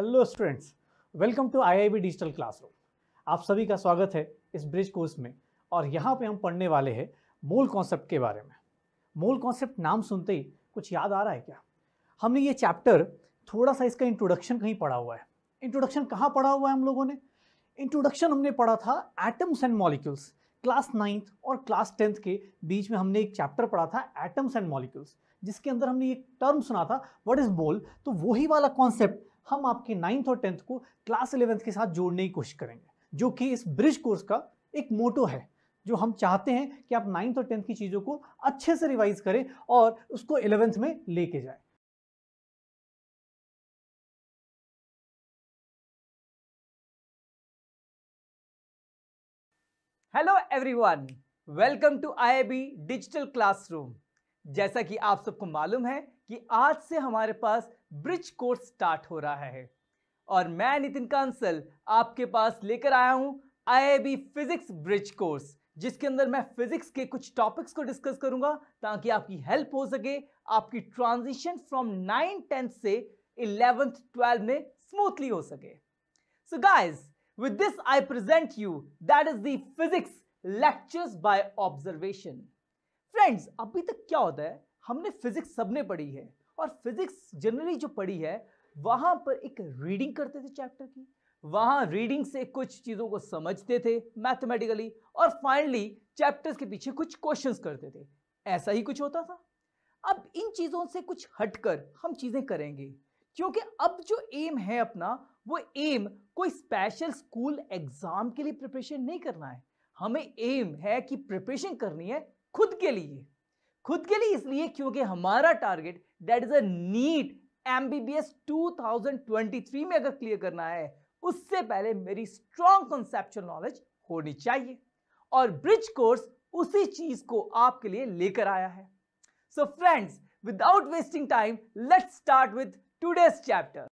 hello students welcome to IIB digital classroom आप सभी का स्वागत है इस ब्रिज कोर्स में और यहाँ पे हम पढ़ने वाले हैं मूल कॉन्सेप्ट के बारे में मूल कॉन्सेप्ट नाम सुनते ही कुछ याद आ रहा है क्या हमने ये चैप्टर थोड़ा सा इसका इंट्रोडक्शन कहीं पढ़ा हुआ है इंट्रोडक्शन कहाँ पढ़ा हुआ है हम लोगों ने इंट्रोडक्शन हमने पढ़ा था atoms and molecules class ninth और क्लास टेंथ के बीच में हमने एक चैप्टर पढ़ा था एटम्स एंड मॉलिक्यूल्स जिसके अंदर हमने एक टर्म सुना था व्हाट इज मोल तो वही वाला कॉन्सेप्ट हम आपकी नाइन्थ और टेंथ को क्लास इलेवेंथ के साथ जोड़ने की कोशिश करेंगे जो कि इस ब्रिज कोर्स का एक मोटो है जो हम चाहते हैं कि आप नाइन्थ और टेंथ की चीज़ों को अच्छे से रिवाइज करें और उसको इलेवेंथ में लेके जाए hello everyone welcome to IIB digital classroom जैसा कि आप सबको मालूम है कि आज से हमारे पास ब्रिज कोर्स स्टार्ट हो रहा है और मैं नितिन कांसल आपके पास लेकर आया हूं आई फिजिक्स ब्रिज कोर्स जिसके अंदर मैं फिजिक्स के कुछ टॉपिक्स को डिस्कस करूंगा ताकि आपकी हेल्प हो सके आपकी ट्रांजिशन फ्रॉम नाइन टेंथ से इलेवेंथ ट्वेल्थ में स्मूथली हो सके so guys with this I present you that is दिजिक्स लेक्चर्स बाय ऑब्जर्वेशन फ्रेंड्स अभी तक क्या होता है हमने फिजिक्स सबने पढ़ी है और फिजिक्स जनरली जो पढ़ी है वहाँ पर एक रीडिंग करते थे चैप्टर की वहाँ रीडिंग से कुछ चीज़ों को समझते थे मैथमेटिकली और फाइनली चैप्टर्स के पीछे कुछ क्वेश्चंस करते थे ऐसा ही कुछ होता था अब इन चीज़ों से कुछ हटकर हम चीज़ें करेंगे क्योंकि अब जो एम है अपना वो एम कोई स्पेशल स्कूल एग्ज़ाम के लिए प्रिपरेशन नहीं करना है हमें एम है कि प्रिपरेशन करनी है खुद के लिए खुद के लिए इसलिए क्योंकि हमारा target that is a NEET MBBS 2023 में अगर क्लियर करना है उससे पहले मेरी स्ट्रॉन्ग कॉन्सेप्चुअल नॉलेज होनी चाहिए और ब्रिज कोर्स उसी चीज को आपके लिए लेकर आया है so friends without wasting time let's start with today's chapter